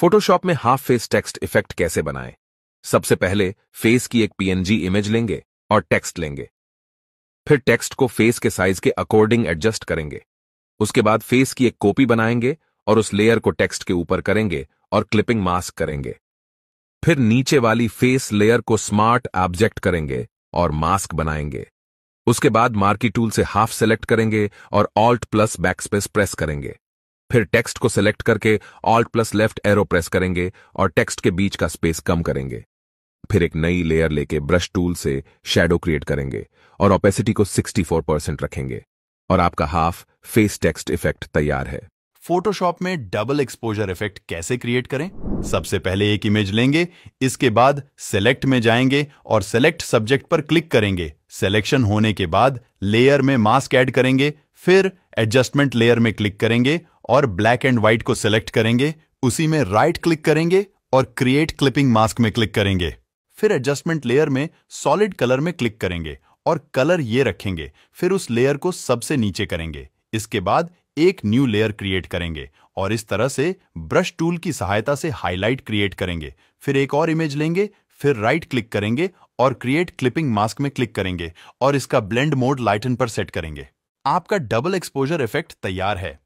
Photoshop में half face text effect कैसे बनाएं? सबसे पहले फेस की एक पीएनजी इमेज लेंगे और टेक्स्ट लेंगे फिर टेक्स्ट को फेस के साइज के अकॉर्डिंग एडजस्ट करेंगे उसके बाद फेस की एक कॉपी बनाएंगे और उस लेयर को टेक्स्ट के ऊपर करेंगे और क्लिपिंग मास्क करेंगे फिर नीचे वाली फेस लेयर को स्मार्ट ऑब्जेक्ट करेंगे और मास्क बनाएंगे उसके बाद मार्की टूल से हाफ सेलेक्ट करेंगे और ऑल्ट प्लस बैकस्पेस प्रेस करेंगे फिर टेक्स्ट को सिलेक्ट करके alt plus left arrow press करेंगे और टेक्स्ट के बीच का स्पेस कम करेंगे फिर एक नई लेयर लेके ब्रश टूल से शेडो क्रिएट करेंगे और ओपेसिटी को 64 परसेंट रखेंगे और आपका हाफ फेस टेक्स्ट इफेक्ट तैयार है फोटोशॉप में डबल एक्सपोजर इफेक्ट कैसे क्रिएट करें सबसे पहले एक इमेज लेंगे इसके बाद सेलेक्ट में जाएंगे और सेलेक्ट सब्जेक्ट पर क्लिक करेंगे सिलेक्शन होने के बाद लेयर में मास्क ऐड करेंगे फिर एडजस्टमेंट लेयर में क्लिक करेंगे और ब्लैक एंड व्हाइट को सिलेक्ट करेंगे उसी में राइट क्लिक करेंगे और क्रिएट क्लिपिंग मास्क में क्लिक करेंगे फिर एडजस्टमेंट लेयर में सॉलिड कलर में क्लिक करेंगे और कलर ये रखेंगे फिर उस लेयर को सबसे नीचे करेंगे इसके बाद एक न्यू लेयर क्रिएट करेंगे और इस तरह से ब्रश टूल की सहायता से हाईलाइट क्रिएट करेंगे फिर एक और इमेज लेंगे फिर राइट क्लिक करेंगे और क्रिएट क्लिपिंग मास्क में क्लिक करेंगे और इसका ब्लेंड मोड लाइटन पर सेट करेंगे आपका डबल एक्सपोजर इफेक्ट तैयार है